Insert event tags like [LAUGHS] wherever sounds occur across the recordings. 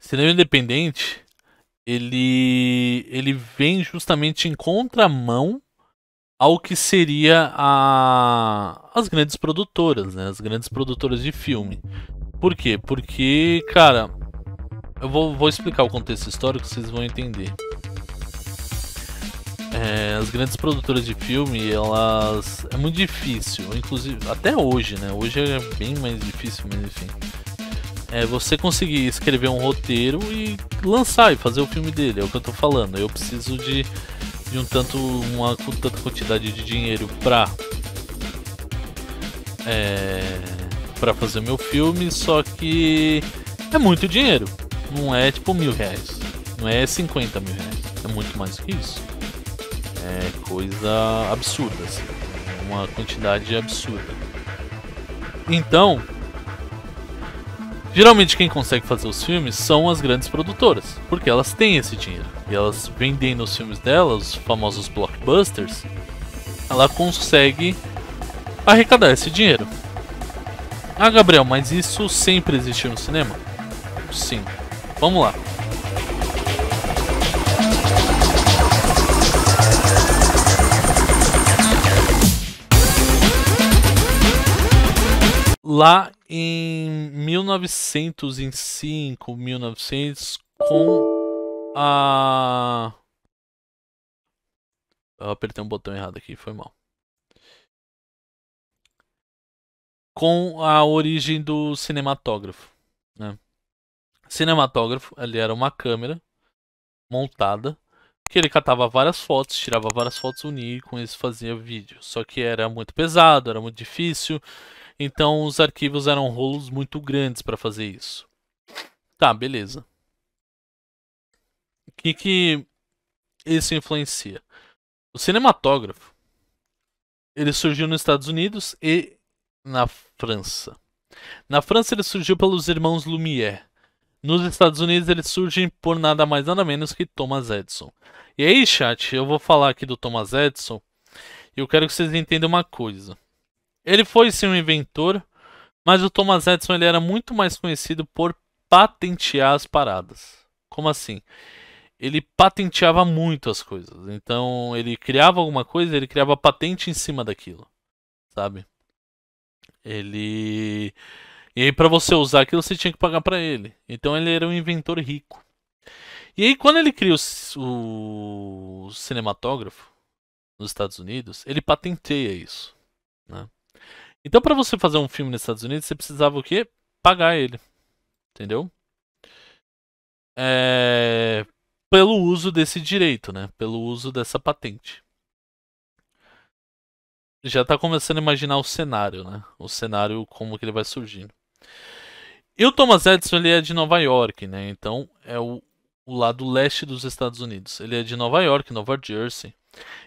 cinema independente, ele, ele vem justamente em contramão ao que seria a, as grandes produtoras, né? As grandes produtoras de filme. Por quê? Porque, cara, eu vou, vou explicar o contexto histórico, vocês vão entender. É, as grandes produtoras de filme, elas. É muito difícil, inclusive até hoje, né? Hoje é bem mais difícil, mas enfim é você conseguir escrever um roteiro e lançar e fazer o filme dele, é o que eu tô falando. Eu preciso de, de um tanto, uma tanta quantidade de dinheiro pra, é, pra fazer meu filme, só que é muito dinheiro. Não é tipo mil reais, não é 50 mil reais, é muito mais do que isso. É coisa absurda, assim. uma quantidade absurda. Então, Geralmente quem consegue fazer os filmes são as grandes produtoras, porque elas têm esse dinheiro. E elas vendendo os filmes delas, os famosos blockbusters, ela consegue arrecadar esse dinheiro. Ah, Gabriel, mas isso sempre existiu no cinema? Sim. Vamos lá. lá em 1905, 1900, com a. Eu apertei um botão errado aqui, foi mal. Com a origem do cinematógrafo. Né? Cinematógrafo, ali era uma câmera montada que ele catava várias fotos, tirava várias fotos unia e com isso fazia vídeo. Só que era muito pesado, era muito difícil. Então os arquivos eram rolos muito grandes para fazer isso. Tá, beleza. O que, que isso influencia? O cinematógrafo ele surgiu nos Estados Unidos e na França. Na França ele surgiu pelos irmãos Lumière. Nos Estados Unidos eles surgem por nada mais nada menos que Thomas Edison. E aí, chat, eu vou falar aqui do Thomas Edison. E eu quero que vocês entendam uma coisa. Ele foi sim um inventor, mas o Thomas Edison ele era muito mais conhecido por patentear as paradas. Como assim? Ele patenteava muito as coisas. Então ele criava alguma coisa, ele criava patente em cima daquilo, sabe? Ele e aí para você usar aquilo você tinha que pagar para ele. Então ele era um inventor rico. E aí quando ele cria o, o cinematógrafo nos Estados Unidos, ele patenteia isso. Né? Então, para você fazer um filme nos Estados Unidos, você precisava o quê? Pagar ele. Entendeu? É... Pelo uso desse direito, né? Pelo uso dessa patente. Já está começando a imaginar o cenário, né? O cenário como que ele vai surgindo. E o Thomas Edison ele é de Nova York, né? Então é o, o lado leste dos Estados Unidos. Ele é de Nova York, Nova Jersey.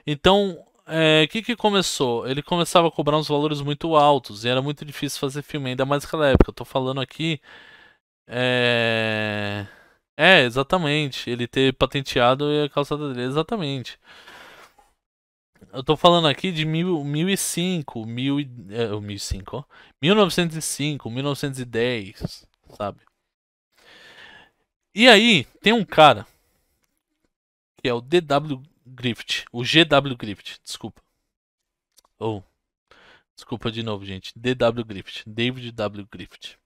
Então é, que que começou? Ele começava a cobrar uns valores muito altos e era muito difícil fazer filme, ainda mais naquela época. Eu tô falando aqui. É. É, exatamente. Ele ter patenteado a calçada dele, exatamente. Eu tô falando aqui de mil, 1005, mil, é, 1005, 1905, 1910, sabe? E aí, tem um cara que é o DW Griffith. O GW Griffith, desculpa. Ou. Oh. Desculpa de novo, gente. DW Griffith. David W. Griffith.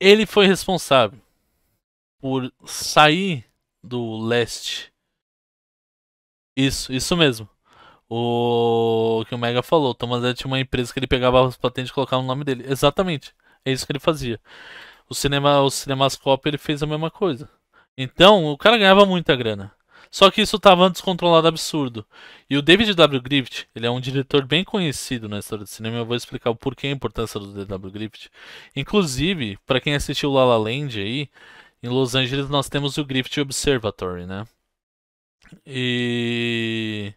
Ele foi responsável por sair do leste. Isso, isso mesmo. O que o Mega falou. Thomas Ed tinha uma empresa que ele pegava os patentes e colocava o nome dele. Exatamente. É isso que ele fazia. O cinema, o Cinemascope, ele fez a mesma coisa. Então, o cara ganhava muita grana. Só que isso estava descontrolado absurdo. E o David W. Griffith, ele é um diretor bem conhecido na história do cinema, eu vou explicar o porquê a importância do D.W. Griffith. Inclusive, para quem assistiu La La Land aí, em Los Angeles nós temos o Griffith Observatory, né? E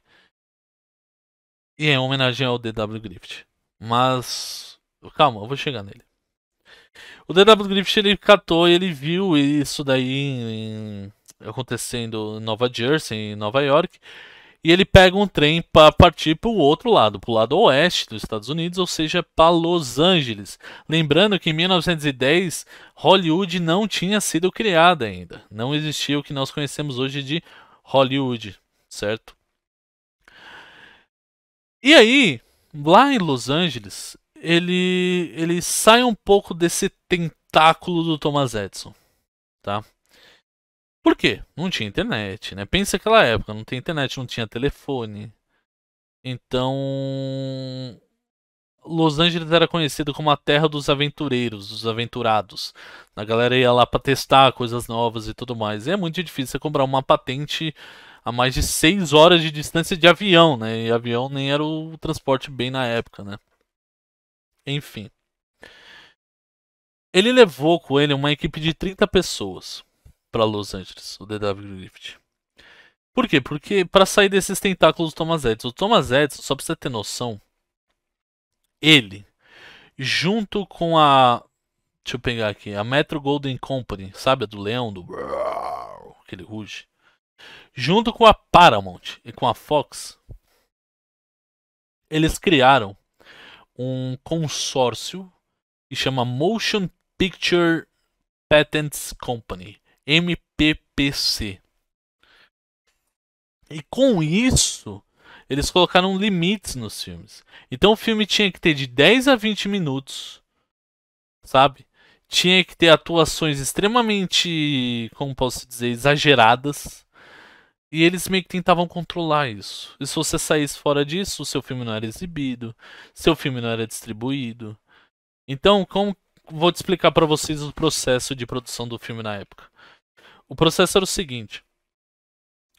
e é uma homenagem ao D.W. Griffith. Mas calma, eu vou chegar nele. O D.W. Griffith ele catou, ele viu isso daí em acontecendo em Nova Jersey, em Nova York, e ele pega um trem para partir para o outro lado, para o lado oeste dos Estados Unidos, ou seja, para Los Angeles. Lembrando que em 1910 Hollywood não tinha sido criada ainda, não existia o que nós conhecemos hoje de Hollywood, certo? E aí, lá em Los Angeles, ele ele sai um pouco desse tentáculo do Thomas Edison, tá? Por quê? Não tinha internet, né? Pensa aquela época, não tinha internet, não tinha telefone. Então, Los Angeles era conhecido como a terra dos aventureiros, dos aventurados. A galera ia lá para testar coisas novas e tudo mais. E é muito difícil você comprar uma patente a mais de 6 horas de distância de avião, né? E avião nem era o transporte bem na época, né? Enfim. Ele levou com ele uma equipe de 30 pessoas para Los Angeles, o DW Griffith. Por quê? Porque para sair desses tentáculos do Thomas Edison. O Thomas Edison, só para você ter noção, ele, junto com a. Deixa eu pegar aqui, a Metro Golden Company, sabe? A do leão, do. aquele ruge. Junto com a Paramount e com a Fox, eles criaram um consórcio que chama Motion Picture Patents Company MPPC. E com isso, eles colocaram limites nos filmes. Então o filme tinha que ter de 10 a 20 minutos, sabe? Tinha que ter atuações extremamente, como posso dizer, exageradas. E eles meio que tentavam controlar isso. E se você saísse fora disso, o seu filme não era exibido, seu filme não era distribuído. Então, como vou te explicar para vocês o processo de produção do filme na época. O processo era o seguinte: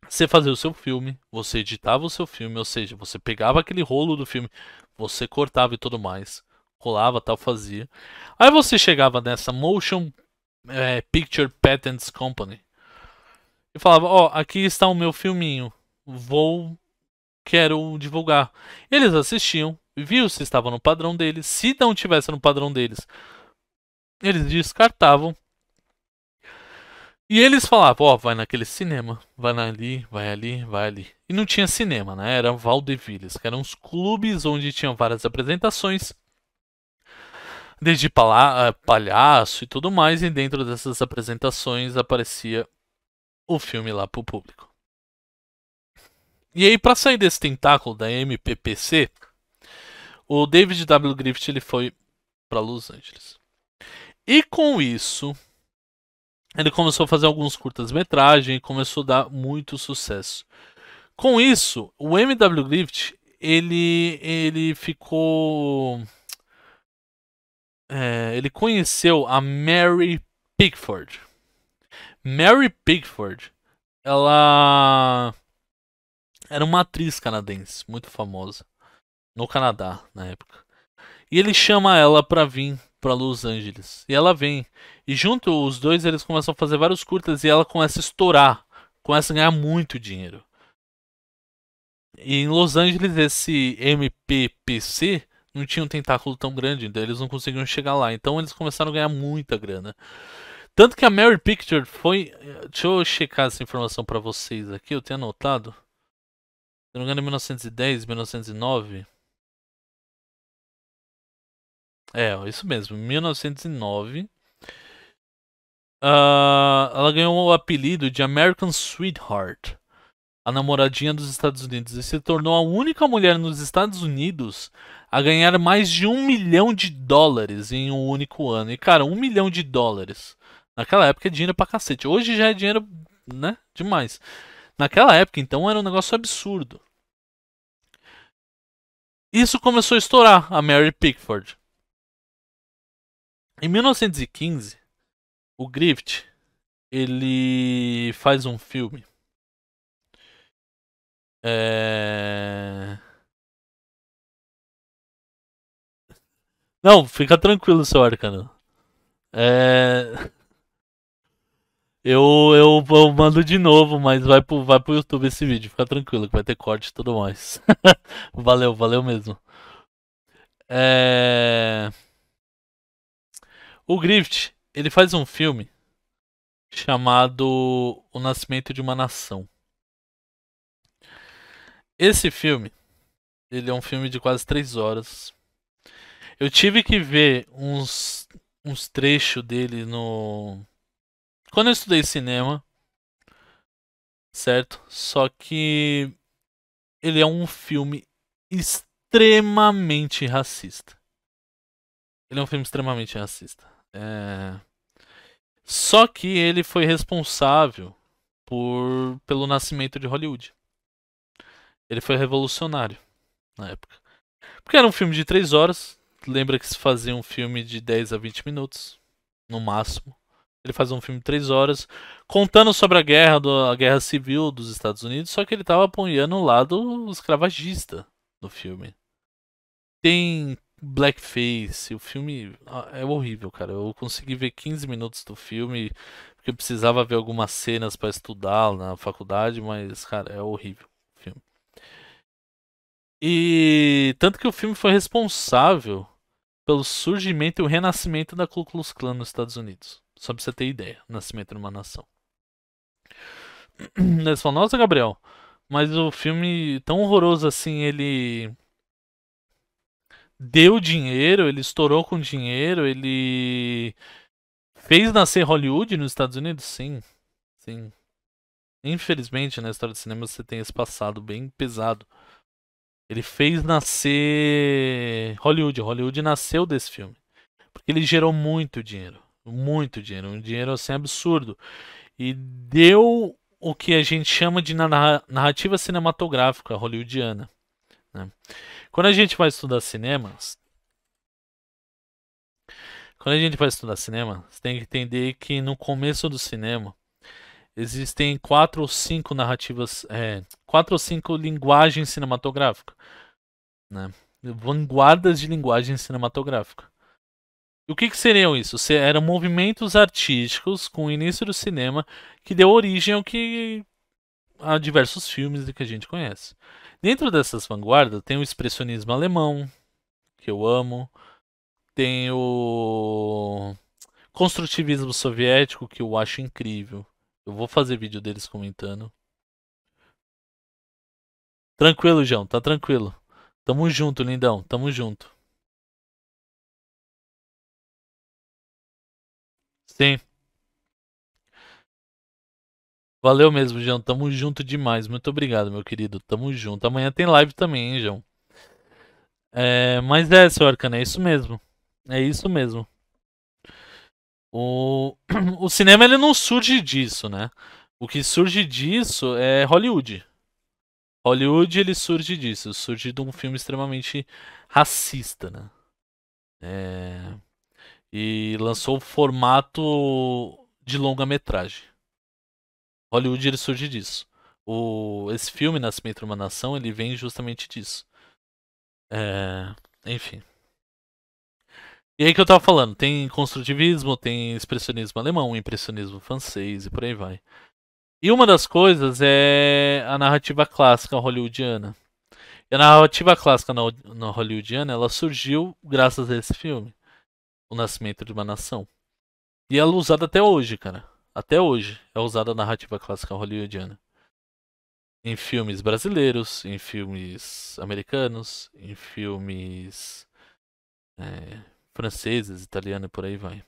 você fazia o seu filme, você editava o seu filme, ou seja, você pegava aquele rolo do filme, você cortava e tudo mais, colava, tal, fazia. Aí você chegava nessa Motion é, Picture Patents Company e falava: Ó, oh, aqui está o meu filminho, vou. Quero divulgar. Eles assistiam, viu se estava no padrão deles. Se não tivesse no padrão deles, eles descartavam e eles falavam, ó, oh, vai naquele cinema, vai ali, vai ali, vai ali. E não tinha cinema, né? Era Valdevilles, que eram uns clubes onde tinham várias apresentações, desde eh, palhaço e tudo mais, e dentro dessas apresentações aparecia o filme lá pro público. E aí, para sair desse tentáculo da MPPC, o David W. Griffith ele foi para Los Angeles. E com isso, ele começou a fazer alguns curtas-metragens e começou a dar muito sucesso. Com isso, o MW Griffith, ele, ele ficou... É, ele conheceu a Mary Pickford. Mary Pickford, ela era uma atriz canadense, muito famosa, no Canadá na época. E ele chama ela para vir para Los Angeles. E ela vem. E junto os dois eles começam a fazer vários curtas e ela começa a estourar, começa a ganhar muito dinheiro. E em Los Angeles esse MPPC não tinha um tentáculo tão grande, então eles não conseguiam chegar lá. Então eles começaram a ganhar muita grana. Tanto que a Mary Picture foi. Deixa eu checar essa informação para vocês aqui, eu tenho anotado. Se não me engano, em 1910, 1909. É, isso mesmo, 1909. Uh, ah, ela ganhou o apelido de American Sweetheart, a namoradinha dos Estados Unidos, e se tornou a única mulher nos Estados Unidos a ganhar mais de um milhão de dólares em um único ano. E cara, um milhão de dólares naquela época é dinheiro pra cacete. Hoje já é dinheiro, né? Demais. Naquela época, então, era um negócio absurdo. Isso começou a estourar a Mary Pickford. Em 1915, o Griffith ele faz um filme é... Não, fica tranquilo, seu Arcano. É... Eu, eu, eu, mando de novo, mas vai pro, vai pro YouTube esse vídeo. Fica tranquilo que vai ter corte e tudo mais. [LAUGHS] valeu, valeu mesmo. É... O Griffith, ele faz um filme chamado O Nascimento de uma Nação. Esse filme, ele é um filme de quase três horas. Eu tive que ver uns, uns trechos dele no. Quando eu estudei cinema, certo? Só que ele é um filme extremamente racista. Ele é um filme extremamente racista. É... Só que ele foi responsável por pelo nascimento de Hollywood. Ele foi revolucionário na época. Porque era um filme de 3 horas. Lembra que se fazia um filme de 10 a 20 minutos, no máximo. Ele faz um filme de 3 horas, contando sobre a guerra, do, a guerra civil dos Estados Unidos, só que ele estava apoiando o lado escravagista do filme. Tem blackface. O filme ah, é horrível, cara. Eu consegui ver 15 minutos do filme, porque eu precisava ver algumas cenas para estudar na faculdade, mas, cara, é horrível o filme. E tanto que o filme foi responsável pelo surgimento e o renascimento da Ku Klux Klan nos Estados Unidos. Só pra você ter ideia, nascimento de uma nação. [CLEARS THROAT] Eles falam, nossa, Gabriel, mas o filme tão horroroso assim, ele deu dinheiro, ele estourou com dinheiro, ele fez nascer Hollywood nos Estados Unidos? Sim. Sim. Infelizmente, na história do cinema você tem esse passado bem pesado. Ele fez nascer Hollywood. Hollywood nasceu desse filme. Porque ele gerou muito dinheiro. Muito dinheiro. Um dinheiro assim absurdo. E deu o que a gente chama de narrativa cinematográfica hollywoodiana. Né? Quando a gente vai estudar cinema, quando a gente vai estudar cinema, você tem que entender que no começo do cinema existem quatro ou cinco narrativas, é, quatro ou cinco linguagens cinematográficas, né? vanguardas de linguagem cinematográfica. E o que, que seriam isso? Se eram movimentos artísticos com o início do cinema que deu origem ao que a diversos filmes que a gente conhece. Dentro dessas vanguardas tem o expressionismo alemão, que eu amo, tem o construtivismo soviético, que eu acho incrível. Eu vou fazer vídeo deles comentando. Tranquilo, João, tá tranquilo. Tamo junto, lindão, tamo junto. Sim. Valeu mesmo, João. Tamo junto demais. Muito obrigado, meu querido. Tamo junto. Amanhã tem live também, hein, João? É, mas é, seu Arcana, é isso mesmo. É isso mesmo. O, [CLEARS THROAT] o cinema ele não surge disso, né? O que surge disso é Hollywood. Hollywood ele surge disso, surge de um filme extremamente racista, né? É... E lançou o formato de longa-metragem. Hollywood ele surge disso. O, esse filme, Nascimento de uma Nação, ele vem justamente disso. É, enfim. E aí que eu tava falando, tem construtivismo, tem expressionismo alemão, impressionismo francês e por aí vai. E uma das coisas é a narrativa clássica hollywoodiana. E a narrativa clássica na, hollywoodiana, ela surgiu graças a esse filme, O Nascimento de uma Nação. E ela é usada até hoje, cara. Até hoje é usada a narrativa clássica hollywoodiana. Em filmes brasileiros, em filmes americanos, em filmes é, franceses, italianos e por aí vai.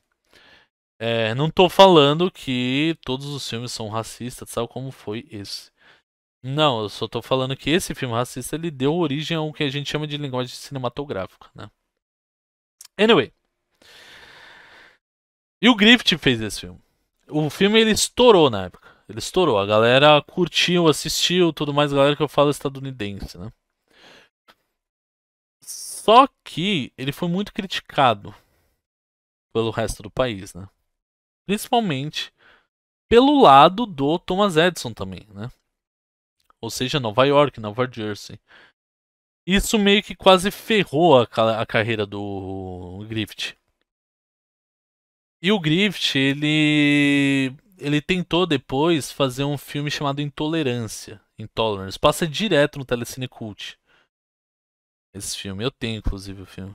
É, não estou falando que todos os filmes são racistas, sabe como foi esse. Não, eu só estou falando que esse filme racista ele deu origem ao que a gente chama de linguagem cinematográfica, né? Anyway. E o Griffith fez esse filme o filme ele estourou na época. Ele estourou. A galera curtiu, assistiu, tudo mais. A galera que eu falo é estadunidense, né? Só que ele foi muito criticado pelo resto do país, né? Principalmente pelo lado do Thomas Edison também, né? Ou seja, Nova York, Nova Jersey. Isso meio que quase ferrou a, a carreira do Griffith. E o Griffith, ele ele tentou depois fazer um filme chamado Intolerância, Intolerance. Passa direto no Telecine Cult. Esse filme eu tenho inclusive o filme.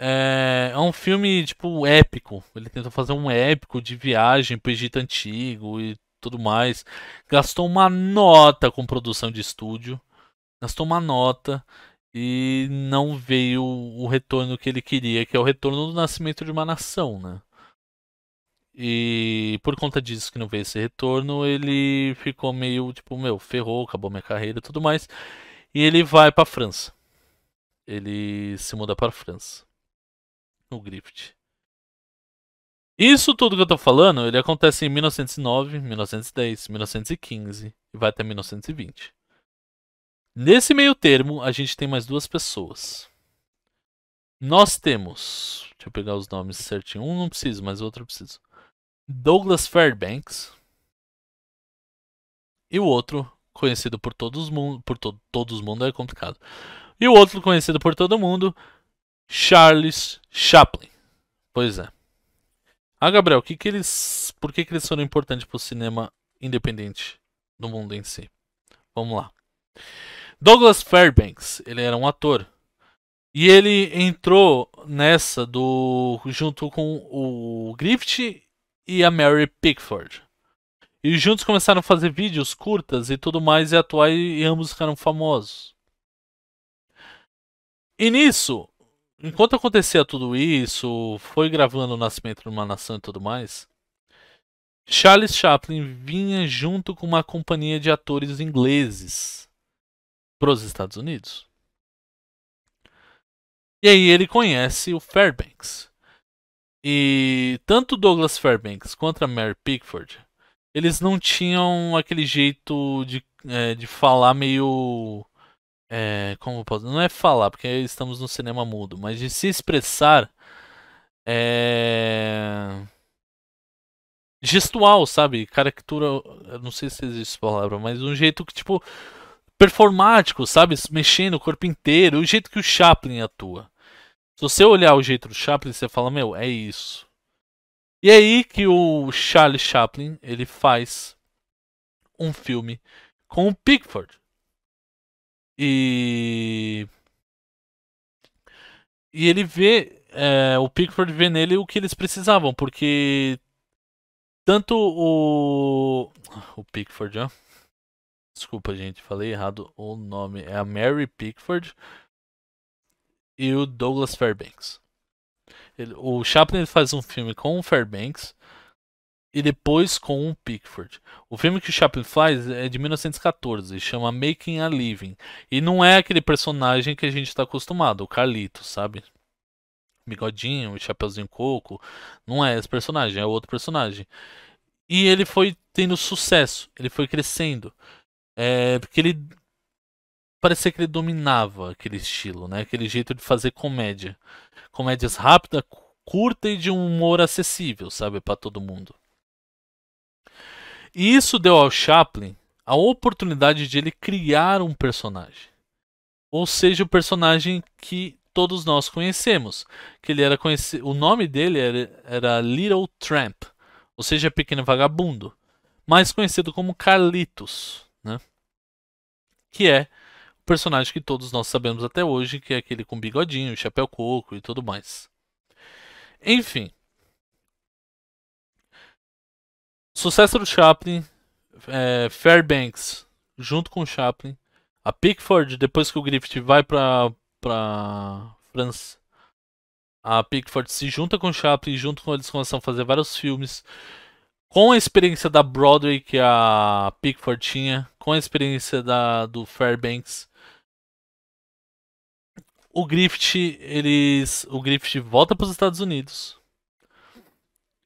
É, é um filme tipo épico. Ele tentou fazer um épico de viagem pro Egito antigo e tudo mais. Gastou uma nota com produção de estúdio. Gastou uma nota e não veio o retorno que ele queria, que é o retorno do nascimento de uma nação, né? E por conta disso que não veio esse retorno, ele ficou meio tipo, meu, ferrou, acabou minha carreira e tudo mais. E ele vai para França. Ele se muda para França. No Grift. Isso tudo que eu tô falando, ele acontece em 1909, 1910, 1915 e vai até 1920. Nesse meio termo, a gente tem mais duas pessoas. Nós temos. Deixa eu pegar os nomes certinho. Um não preciso, mas o outro eu preciso. Douglas Fairbanks. E o outro, conhecido por todos mundo, por to todos mundo é complicado. E o outro conhecido por todo mundo, Charles Chaplin. Pois é. Ah, Gabriel, que que eles, por que, que eles foram importantes para o cinema independente do mundo em si? Vamos lá. Douglas Fairbanks, ele era um ator. E ele entrou nessa do junto com o Griffith e a Mary Pickford. E juntos começaram a fazer vídeos, curtas e tudo mais e atuar e ambos ficaram famosos. E nisso, enquanto acontecia tudo isso, foi gravando o Nascimento de uma Nação e tudo mais, Charles Chaplin vinha junto com uma companhia de atores ingleses para os Estados Unidos. E aí ele conhece o Fairbanks, e tanto Douglas Fairbanks quanto a Mary Pickford, eles não tinham aquele jeito de, é, de falar meio. É, como posso Não é falar, porque estamos no cinema mudo, mas de se expressar. É, gestual, sabe? Caricatura. Não sei se existe essa palavra, mas um jeito que, tipo. Performático, sabe? Mexendo o corpo inteiro, o jeito que o Chaplin atua. Se você olhar o jeito do Chaplin, você fala, meu, é isso. E é aí que o Charlie Chaplin, ele faz um filme com o Pickford. E... E ele vê, é, o Pickford vê nele o que eles precisavam, porque tanto o... O Pickford, ó. Desculpa, gente, falei errado o nome. É a Mary Pickford e o Douglas Fairbanks. Ele, o Chaplin faz um filme com o Fairbanks e depois com o Pickford. O filme que o Chaplin faz é de 1914, chama Making a Living. E não é aquele personagem que a gente está acostumado, o Carlito, sabe? Bigodinho, Chapeuzinho Coco. Não é esse personagem, é outro personagem. E ele foi tendo sucesso, ele foi crescendo. É, porque ele parecia que ele dominava aquele estilo, né? Aquele jeito de fazer comédia. Comédias rápidas, curta e de um humor acessível, sabe, para todo mundo. E isso deu ao Chaplin a oportunidade de ele criar um personagem. Ou seja, o personagem que todos nós conhecemos, que ele era conheci... o nome dele era, era Little Tramp, ou seja, pequeno vagabundo, mais conhecido como Carlitos, né? Que é personagem que todos nós sabemos até hoje, que é aquele com bigodinho, chapéu coco e tudo mais. Enfim. Sucesso do Chaplin, é, Fairbanks junto com o Chaplin, a Pickford depois que o Griffith vai para para França, a Pickford se junta com o Chaplin, junto com eles começam a fazer vários filmes. Com a experiência da Broadway que a Pickford tinha, com a experiência da, do Fairbanks, o Griffith, eles, o Griffith volta para os Estados Unidos.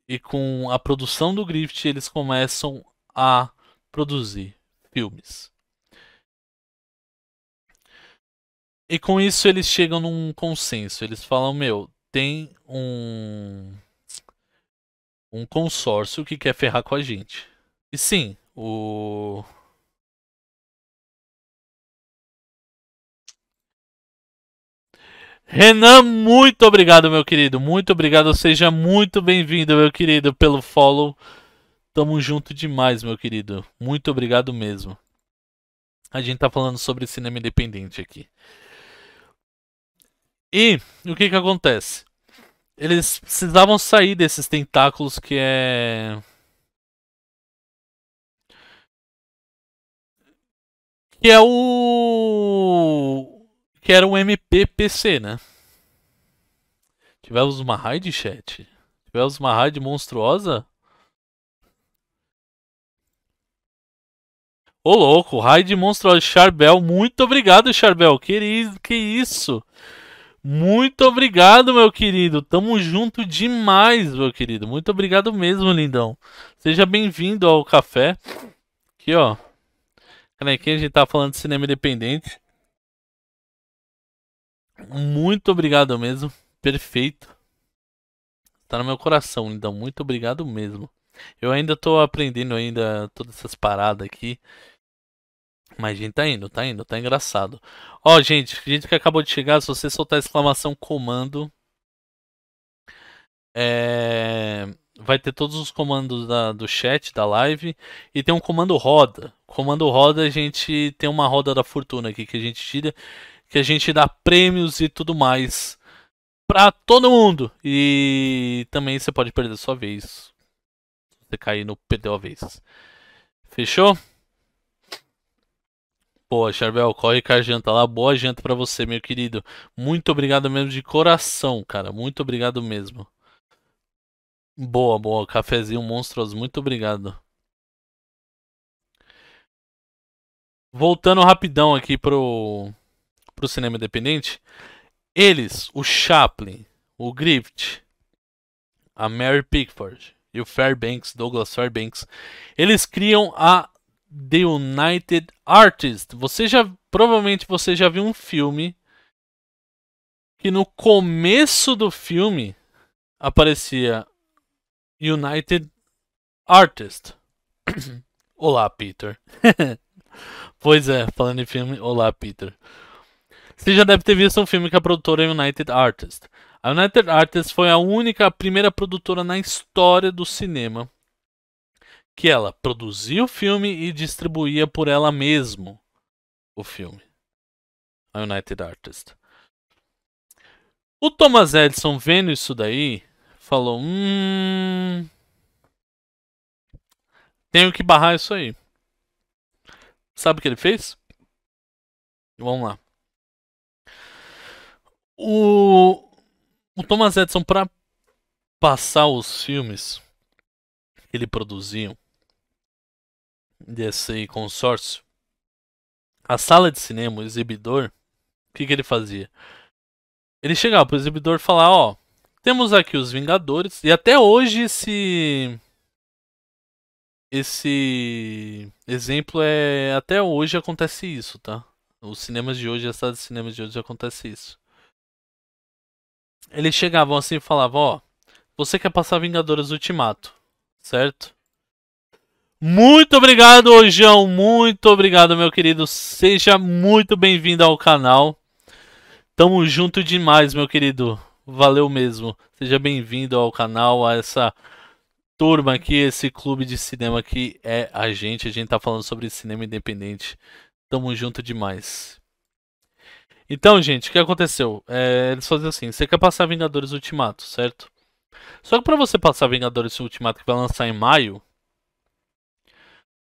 E com a produção do Griffith, eles começam a produzir filmes. E com isso eles chegam num consenso. Eles falam, meu, tem um um consórcio que quer ferrar com a gente. E sim, o Renan, muito obrigado, meu querido. Muito obrigado. Seja muito bem-vindo, meu querido, pelo follow. Tamo junto demais, meu querido. Muito obrigado mesmo. A gente tá falando sobre cinema independente aqui. E o que que acontece? Eles precisavam sair desses tentáculos que é que é o que era um MPPC, né? Tivemos uma raid, chat? Tivemos uma raid monstruosa? Ô louco, raid monstruosa. Charbel, muito obrigado, Charbel. Que, que isso? Muito obrigado, meu querido. Tamo junto demais, meu querido. Muito obrigado mesmo, lindão. Seja bem-vindo ao café. Aqui, ó. Canequinha, a gente tá falando de cinema independente. Muito obrigado mesmo. Perfeito. Tá no meu coração, então muito obrigado mesmo. Eu ainda tô aprendendo ainda todas essas paradas aqui. Mas, gente, tá indo, tá indo, tá engraçado. Ó, gente, gente que acabou de chegar, se você soltar exclamação comando, é... vai ter todos os comandos da, do chat, da live, e tem um comando roda. Comando roda, a gente tem uma roda da fortuna aqui que a gente tira que a gente dá prêmios e tudo mais para todo mundo. E também você pode perder sua vez. Você cair no perdeu a vez. Fechou? Boa, Charbel, corre com a janta lá. Boa janta para você, meu querido. Muito obrigado mesmo de coração, cara. Muito obrigado mesmo. Boa, boa. Cafezinho monstruoso. Muito obrigado. Voltando rapidão aqui pro para o cinema independente, eles, o Chaplin, o Griffith, a Mary Pickford e o Fairbanks, Douglas Fairbanks, eles criam a The United Artists. Você já provavelmente você já viu um filme que no começo do filme aparecia United Artist. [COUGHS] Olá, Peter. [LAUGHS] pois é, falando em filme, olá, Peter. Você já deve ter visto um filme que a produtora é United Artists. A United Artists foi a única, a primeira produtora na história do cinema que ela produzia o filme e distribuía por ela mesma o filme. A United Artists. O Thomas Edison vendo isso daí, falou: "Hum, tenho que barrar isso aí". Sabe o que ele fez? Vamos lá. O, o Thomas Edison, para passar os filmes que ele produziu desse consórcio, a sala de cinema, o exibidor, o que, que ele fazia? Ele chegava pro exibidor falar, ó, temos aqui os Vingadores, e até hoje esse esse exemplo é até hoje acontece isso, tá? Os cinemas de hoje, a sala de cinemas de hoje acontece isso eles chegavam assim e falavam, ó, você quer passar Vingadores Ultimato, certo? Muito obrigado, Ojão, muito obrigado, meu querido. Seja muito bem-vindo ao canal. Tamo junto demais, meu querido. Valeu mesmo. Seja bem-vindo ao canal, a essa turma aqui, esse clube de cinema que é a gente. A gente tá falando sobre cinema independente. Tamo junto demais. Então, gente, o que aconteceu? É, eles faziam assim: você quer passar Vingadores Ultimato, certo? Só que pra você passar Vingadores Ultimato, que vai lançar em maio,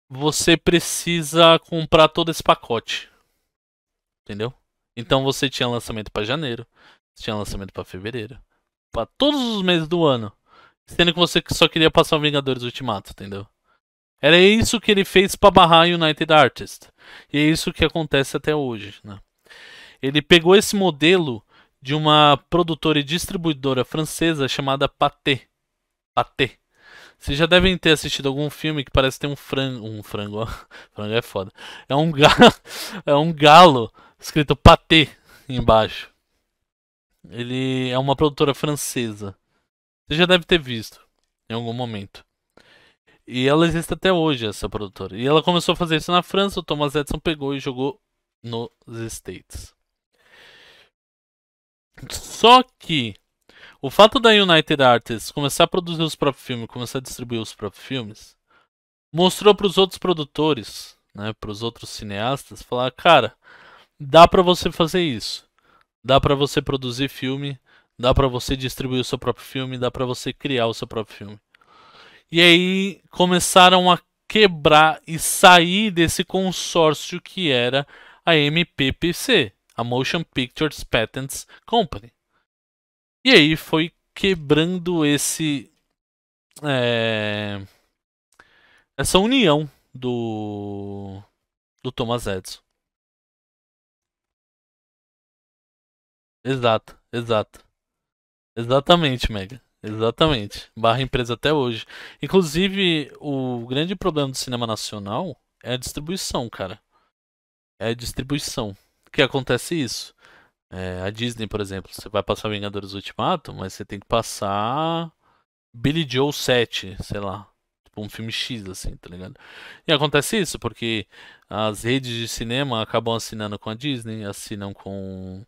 você precisa comprar todo esse pacote. Entendeu? Então você tinha lançamento para janeiro, tinha lançamento para fevereiro, para todos os meses do ano. Sendo que você só queria passar Vingadores Ultimato, entendeu? Era isso que ele fez para barrar United Artists. E é isso que acontece até hoje, né? Ele pegou esse modelo de uma produtora e distribuidora francesa chamada Pathé. Pathé. Vocês já devem ter assistido algum filme que parece ter um frango. Um frango, ó. [LAUGHS] Frango é foda. É um galo, [LAUGHS] é um galo escrito Pathé embaixo. Ele é uma produtora francesa. Você já deve ter visto em algum momento. E ela existe até hoje, essa produtora. E ela começou a fazer isso na França, o Thomas Edison pegou e jogou nos States. Só que o fato da United Artists começar a produzir os próprios filmes, começar a distribuir os próprios filmes, mostrou para os outros produtores, né, para os outros cineastas, falar, cara, dá para você fazer isso, dá para você produzir filme, dá para você distribuir o seu próprio filme, dá para você criar o seu próprio filme. E aí começaram a quebrar e sair desse consórcio que era a MPPC, a Motion Pictures Patents Company. E aí foi quebrando esse é, essa união do do Thomas Edison. Exato, exato. Exatamente, Mega. Exatamente. Barra empresa até hoje. Inclusive, o grande problema do cinema nacional é a distribuição, cara. É a distribuição que acontece isso. É, a Disney, por exemplo, você vai passar Vingadores Ultimato, mas você tem que passar Billy Joe 7, sei lá. Tipo um filme X, assim, tá ligado? E acontece isso, porque as redes de cinema acabam assinando com a Disney, assinam com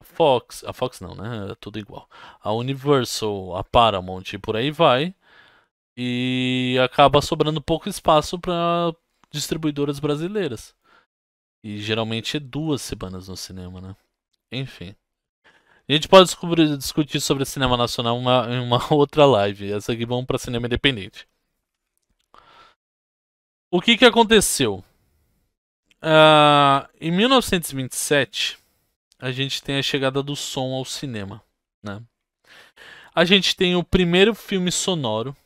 a Fox. A Fox não, né? É tudo igual. A Universal, a Paramount e por aí vai. E acaba sobrando pouco espaço para distribuidoras brasileiras. E geralmente é duas semanas no cinema, né? Enfim. A gente pode descobrir, discutir sobre cinema nacional em uma, uma [LAUGHS] outra live. Essa aqui vamos para cinema independente. O que que aconteceu? Uh, em 1927, a gente tem a chegada do som ao cinema, né? A gente tem o primeiro filme sonoro,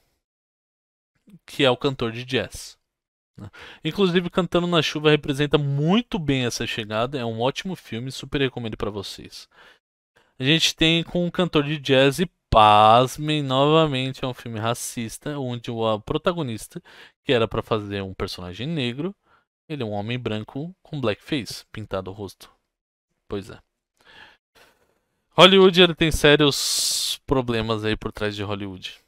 que é o cantor de jazz. Né? Inclusive, Cantando na Chuva representa muito bem essa chegada. É um ótimo filme, super recomendo para vocês. A gente tem com um cantor de jazz e pasmem novamente é um filme racista, onde o protagonista, que era para fazer um personagem negro, ele é um homem branco com blackface pintado o rosto. Pois é. Hollywood ele tem sérios problemas aí por trás de Hollywood.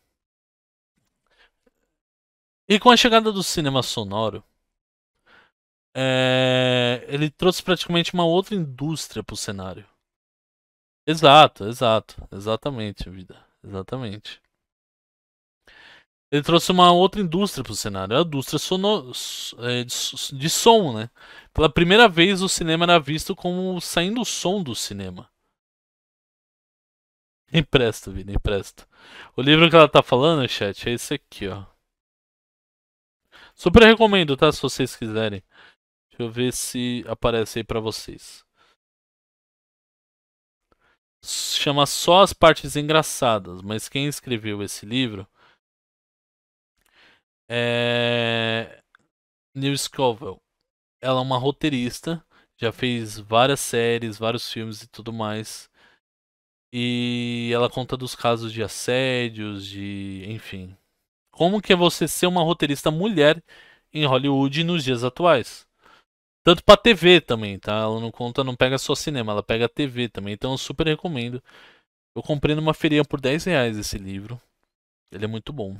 E com a chegada do cinema sonoro, é... ele trouxe praticamente uma outra indústria pro cenário. Exato, exato, exatamente, vida, exatamente. Ele trouxe uma outra indústria pro cenário, a indústria sono... É, de som, né? Pela primeira vez o cinema era visto como saindo o som do cinema. Empresta, vida, empresta. O livro que ela tá falando, chat, é esse aqui, ó. Super recomendo, tá? Se vocês quiserem. Deixa eu ver se aparece aí pra vocês. Chama só as partes engraçadas, mas quem escreveu esse livro é Neil Scovell. Ela é uma roteirista, já fez várias séries, vários filmes e tudo mais. E ela conta dos casos de assédios, de. enfim, como que é você ser uma roteirista mulher em Hollywood nos dias atuais. Tanto para TV também, tá? Ela não conta, não pega só cinema, ela pega TV também. Então eu super recomendo. Eu comprei numa feirinha por 10 reais esse livro. Ele é muito bom.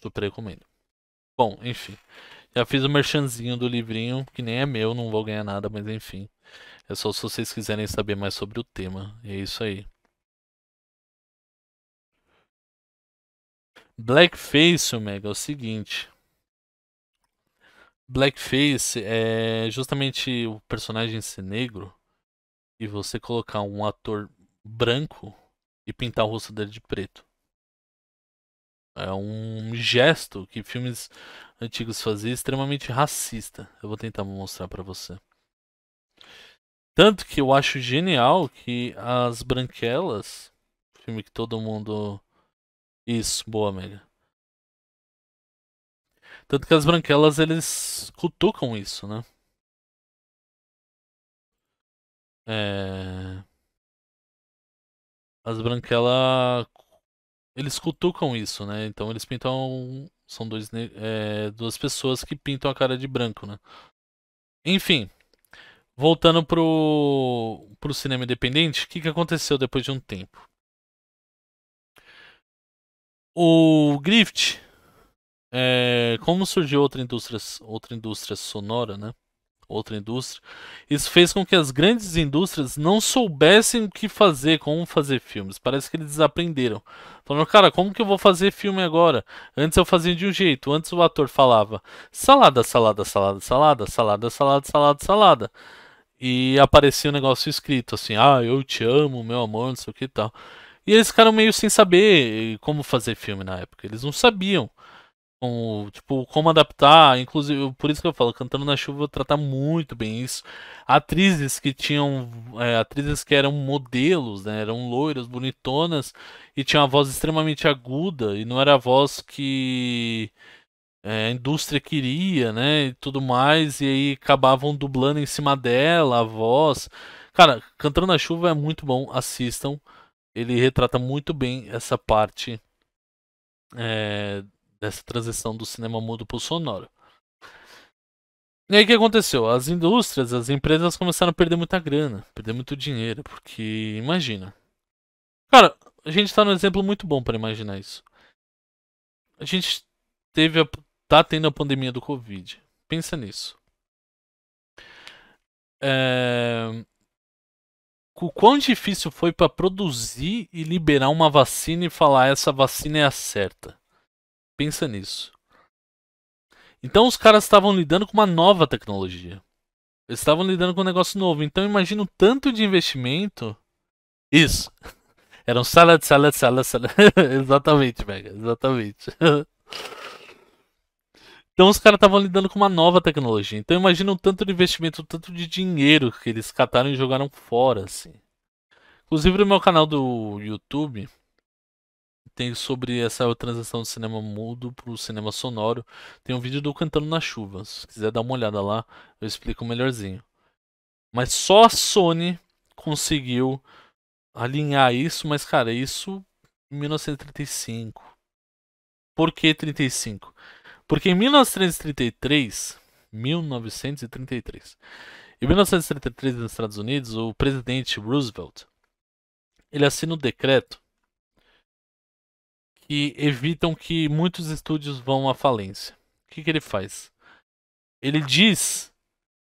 Super recomendo. Bom, enfim. Já fiz o merchanzinho do livrinho, que nem é meu, não vou ganhar nada, mas enfim. É só se vocês quiserem saber mais sobre o tema. E é isso aí. Blackface, Omega, é o seguinte. Blackface é justamente o personagem ser negro e você colocar um ator branco e pintar o rosto dele de preto. É um gesto que filmes antigos faziam extremamente racista. Eu vou tentar mostrar para você. Tanto que eu acho genial que as branquelas, filme que todo mundo isso, boa, amiga. Tanto que as branquelas, eles cutucam isso, né? É... As branquelas, eles cutucam isso, né? Então eles pintam, são dois, é, duas pessoas que pintam a cara de branco, né? Enfim, voltando pro, pro cinema independente, o que, que aconteceu depois de um tempo? O Grift, é, como surgiu outra indústria, outra indústria sonora, né? Outra indústria. Isso fez com que as grandes indústrias não soubessem o que fazer, como fazer filmes. Parece que eles aprenderam. Falaram, cara, como que eu vou fazer filme agora? Antes eu fazia de um jeito, antes o ator falava salada, salada, salada, salada, salada, salada, salada, salada. E aparecia um negócio escrito assim: ah, eu te amo, meu amor, não sei o que e tal. E eles ficaram meio sem saber eh, como fazer filme na época. Eles não sabiam como, tipo, como adaptar. Inclusive, por isso que eu falo, Cantando na Chuva tratar muito bem isso. Atrizes que tinham. É, atrizes que eram modelos, né? Eram loiras, bonitonas, e tinham a voz extremamente aguda. E não era a voz que. É, a indústria queria, né, e tudo mais, e aí acabavam dublando em cima dela a voz. Cara, Cantando na Chuva é muito bom, assistam ele retrata muito bem essa parte é, dessa transição do cinema mudo para o sonoro. E aí o que aconteceu? As indústrias, as empresas começaram a perder muita grana, perder muito dinheiro, porque imagina. Cara, a gente está num exemplo muito bom para imaginar isso. A gente teve a, tá tendo a pandemia do Covid. Pensa nisso. É, o quão difícil foi para produzir e liberar uma vacina e falar essa vacina é a certa. Pensa nisso. Então os caras estavam lidando com uma nova tecnologia. Eles estavam lidando com um negócio novo. Então imagina o tanto de investimento. Isso. [LAUGHS] Era um salad, salad, salad, salad. [LAUGHS] exatamente, Mega. Exatamente. [LAUGHS] Então os caras estavam lidando com uma nova tecnologia. Então imagina o tanto de investimento, o tanto de dinheiro que eles cataram e jogaram fora, assim. Inclusive no meu canal do YouTube tem sobre essa transição do cinema mudo para o cinema sonoro. Tem um vídeo do Cantando na Chuva. Se quiser dar uma olhada lá, eu explico melhorzinho. Mas só a Sony conseguiu alinhar isso, mas cara, isso em 1935. Por que 35? Porque em 1933, 1933, em 1933 nos Estados Unidos, o presidente Roosevelt ele assina um decreto que evitam que muitos estúdios vão à falência. O que, que ele faz? Ele diz,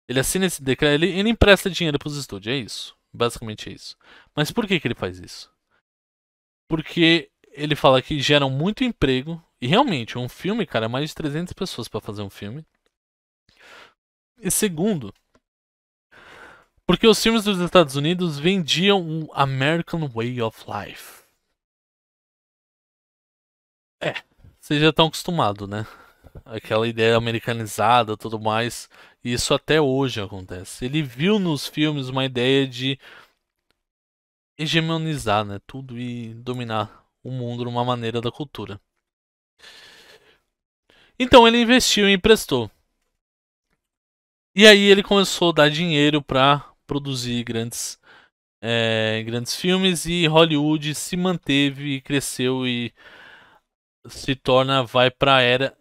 ele assina esse decreto, ele, ele empresta dinheiro para os estúdios, é isso. Basicamente é isso. Mas por que, que ele faz isso? Porque ele fala que geram muito emprego e realmente, um filme, cara, é mais de 300 pessoas para fazer um filme. E segundo, porque os filmes dos Estados Unidos vendiam o American Way of Life. É, vocês já estão acostumados, né? Aquela ideia americanizada tudo mais. E isso até hoje acontece. Ele viu nos filmes uma ideia de hegemonizar né, tudo e dominar o mundo de uma maneira da cultura. Então ele investiu e emprestou. E aí ele começou a dar dinheiro para produzir grandes, é, grandes filmes e Hollywood se manteve, e cresceu e se torna, vai para a era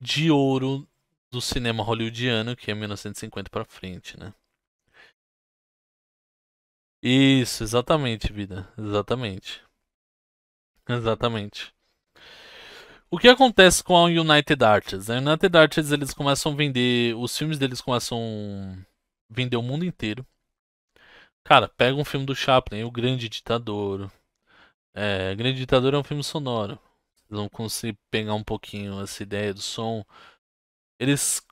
de ouro do cinema hollywoodiano, que é 1950 para frente, né? Isso, exatamente, vida. Exatamente. Exatamente. O que acontece com a United Artists? A United Artists eles começam a vender, os filmes deles começam a vender o mundo inteiro. Cara, pega um filme do Chaplin, O Grande Ditador. É, Grande Ditador é um filme sonoro. Vocês vão conseguir pegar um pouquinho essa ideia do som. Eles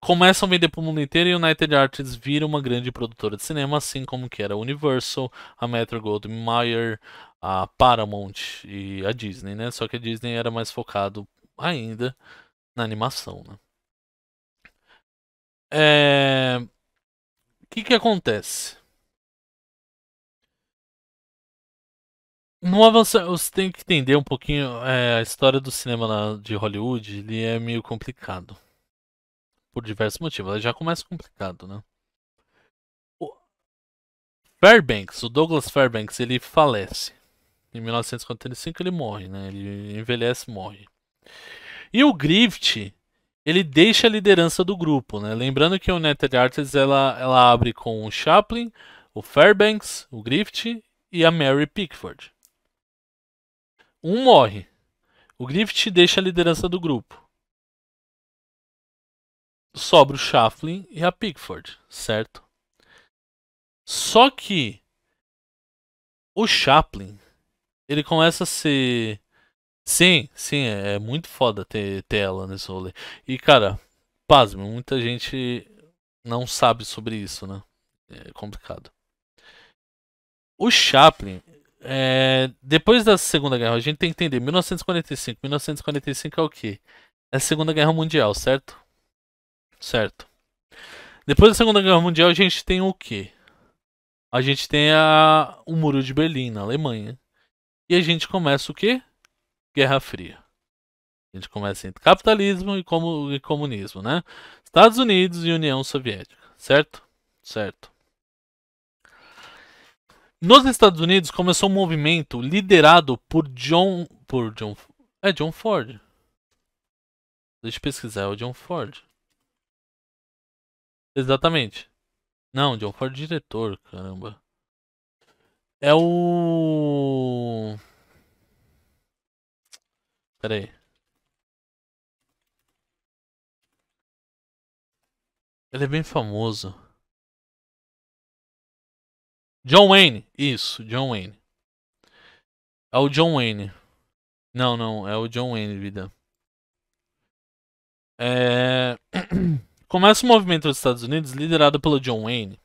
começam a vender pro mundo inteiro e a United Artists vira uma grande produtora de cinema, assim como que era a Universal, a Metro Goldwyn Mayer, a Paramount e a Disney, né? Só que a Disney era mais focado ainda na animação, né? É... O que que acontece? No avançar, você tem que entender um pouquinho é, a história do cinema na, de Hollywood. Ele é meio complicado por diversos motivos. já começa complicado, né? O Fairbanks, o Douglas Fairbanks, ele falece. Em 1945 ele morre, né? Ele envelhece, morre. E o Grift, ele deixa a liderança do grupo, né? Lembrando que o United Artists ela, ela abre com o Chaplin, o Fairbanks, o Grift e a Mary Pickford. Um morre. O Grift deixa a liderança do grupo. Sobra o Chaplin e a Pickford, certo? Só que o Chaplin ele começa a ser. Sim, sim, é, é, muito foda ter, ter ela nesse rolê. E, cara, pasme, muita gente não sabe sobre isso, né? É complicado. O Chaplin, é, depois da Segunda Guerra, a gente tem que entender, 1945. 1945 é o quê? É a Segunda Guerra Mundial, certo? Certo. Depois da Segunda Guerra Mundial, a gente tem o quê? A gente tem a, o Muro de Berlim, na Alemanha. E a gente começa o quê? Guerra Fria. A gente começa entre capitalismo e, e comunismo, né? Estados Unidos e União Soviética, certo? Certo. Nos Estados Unidos começou um movimento liderado por John. Por John. É John Ford. Deixa eu pesquisar, é o John Ford. Exatamente. Não, John Ford é diretor, caramba. É o. Peraí. aí. Ele é bem famoso. John Wayne. Isso, John Wayne. É o John Wayne. Não, não, é o John Wayne, vida. É... [CLEARS THROAT] Começa o movimento dos Estados Unidos liderado pelo John Wayne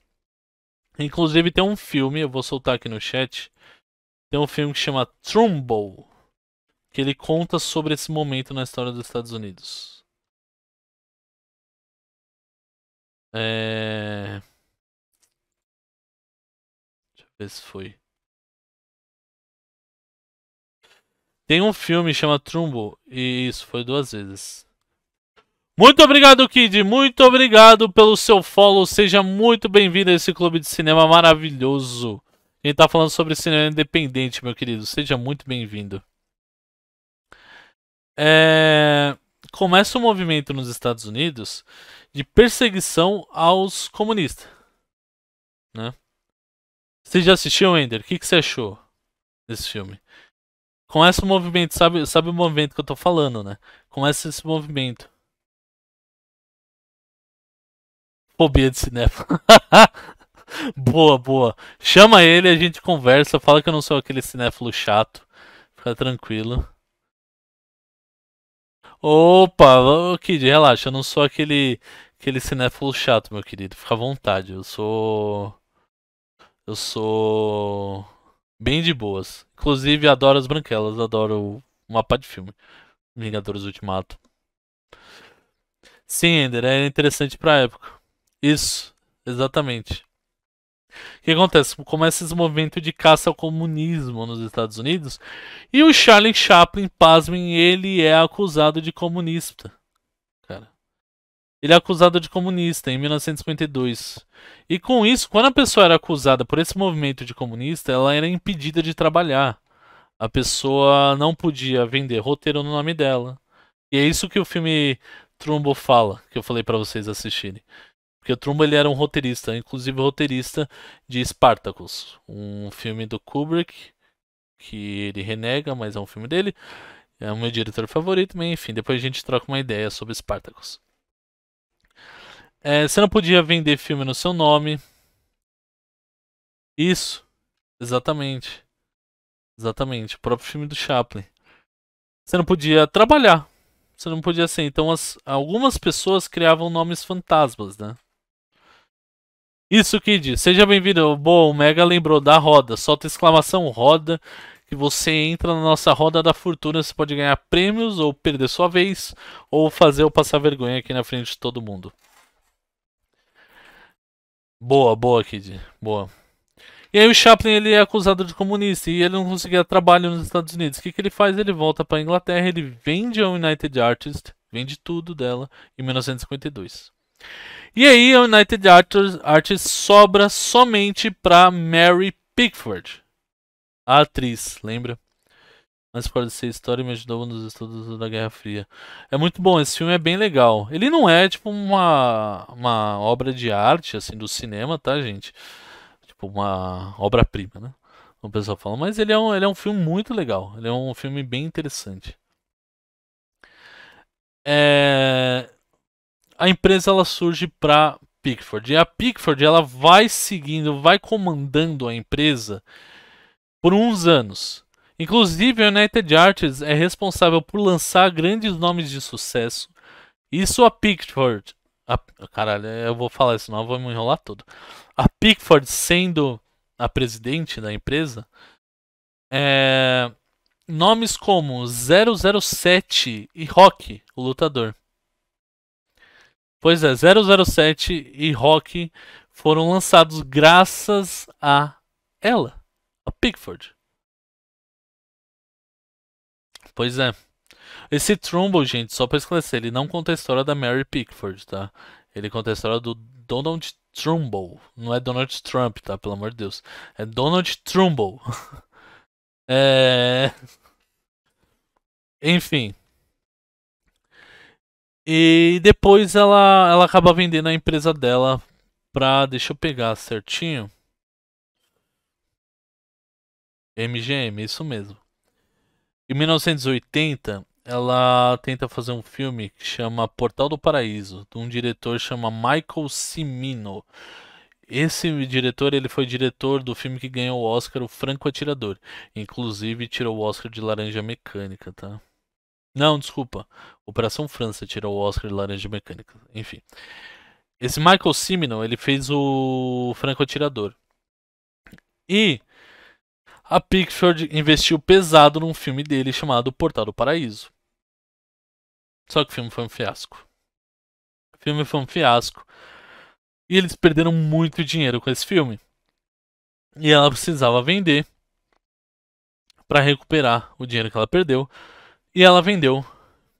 Inclusive tem um filme, eu vou soltar aqui no chat. Tem um filme que chama Trumbull, que ele conta sobre esse momento na história dos Estados Unidos. É... Deixa eu ver se foi. Tem um filme chama Trumbull e isso foi duas vezes. Muito obrigado, Kid. Muito obrigado pelo seu follow. Seja muito bem-vindo a esse clube de cinema maravilhoso. A gente tá falando sobre cinema independente, meu querido. Seja muito bem-vindo. É... Começa um movimento nos Estados Unidos de perseguição aos comunistas. Né? Você já assistiu, Ender? O que, que você achou desse filme? Começa um movimento, sabe, sabe o movimento que eu tô falando, né? Começa esse movimento fobia de cinéfilo. [LAUGHS] boa, boa. Chama ele, a gente conversa. Fala que eu não sou aquele cinéfilo chato. Fica tranquilo. Opa, Kid, relaxa. Eu não sou aquele, aquele cinéfilo chato, meu querido. Fica à vontade. Eu sou. Eu sou. Bem de boas. Inclusive, adoro as branquelas. Adoro o mapa de filme. Vingadores Ultimato. Sim, Ender, é interessante pra época. Isso, exatamente. O que acontece? Começa esse movimento de caça ao comunismo nos Estados Unidos. E o Charlie Chaplin, pasmem, ele é acusado de comunista. Cara. Ele é acusado de comunista em 1952. E com isso, quando a pessoa era acusada por esse movimento de comunista, ela era impedida de trabalhar. A pessoa não podia vender roteiro no nome dela. E é isso que o filme Trumbo fala, que eu falei para vocês assistirem. Porque o Trumbo ele era um roteirista, inclusive roteirista de Spartacus, um filme do Kubrick, que ele renega, mas é um filme dele. É o meu diretor favorito, mas enfim, depois a gente troca uma ideia sobre Spartacus. É, você não podia vender filme no seu nome. Isso, exatamente. Exatamente, o próprio filme do Chaplin. Você não podia trabalhar. Você não podia ser. Então, as, algumas pessoas criavam nomes fantasmas, né? Isso Kid. Seja bem-vindo. Bom, o Mega lembrou da roda. Solta exclamação roda que você entra na nossa roda da fortuna. Você pode ganhar prêmios ou perder sua vez ou fazer ou passar vergonha aqui na frente de todo mundo. Boa, boa, Kid. Boa. E aí o Chaplin ele é acusado de comunista e ele não conseguia trabalho nos Estados Unidos. O que, que ele faz? Ele volta para a Inglaterra, ele vende a United Artists, vende tudo dela em 1952. E aí a United Artists sobra somente para Mary Pickford, a atriz, lembra? Mas pode ser história me ajudou nos estudos da Guerra Fria. É muito bom, esse filme é bem legal. Ele não é tipo uma, uma obra de arte assim do cinema, tá, gente? Tipo uma obra-prima, né? O pessoal fala, mas ele é um, ele é um filme muito legal. Ele é um filme bem interessante. É a empresa ela surge para Pickford. E a Pickford ela vai seguindo, vai comandando a empresa por uns anos. Inclusive, a United Artists é responsável por lançar grandes nomes de sucesso. Isso a Pickford. A, caralho, eu vou falar isso, não, vou me enrolar todo. A Pickford sendo a presidente da empresa. É, nomes como 007 e Rock, o lutador. Pois é, 007 e Rock foram lançados graças a ela, a Pickford. Pois é. Esse Trumbull, gente, só pra esclarecer, ele não conta a história da Mary Pickford, tá? Ele conta a história do Donald Trumbull. Não é Donald Trump, tá? Pelo amor de Deus. É Donald Trumbull. [LAUGHS] é... Enfim. E depois ela, ela acaba vendendo a empresa dela pra. Deixa eu pegar certinho. MGM, isso mesmo. Em 1980, ela tenta fazer um filme que chama Portal do Paraíso, de um diretor chama Michael Cimino. Esse diretor, ele foi diretor do filme que ganhou o Oscar, o Franco Atirador. Inclusive, tirou o Oscar de Laranja Mecânica, tá? Não, desculpa. Operação França tirou o Oscar de Laranja Mecânica. Enfim. Esse Michael Cimino, ele fez o Franco Atirador. E a Picture investiu pesado num filme dele chamado Portal do Paraíso. Só que o filme foi um fiasco. O filme foi um fiasco. E eles perderam muito dinheiro com esse filme. E ela precisava vender para recuperar o dinheiro que ela perdeu. E ela vendeu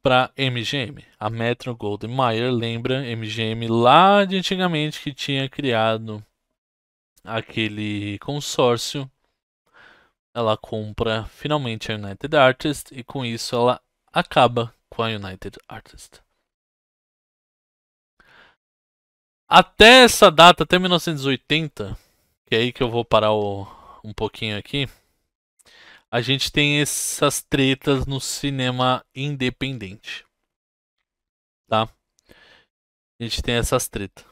para MGM. A Metro Goldwyn Mayer lembra MGM lá de antigamente que tinha criado aquele consórcio. Ela compra finalmente a United Artists e com isso ela acaba com a United Artists. Até essa data, até 1980, que é aí que eu vou parar o, um pouquinho aqui a gente tem essas tretas no cinema independente. Tá? A gente tem essas tretas.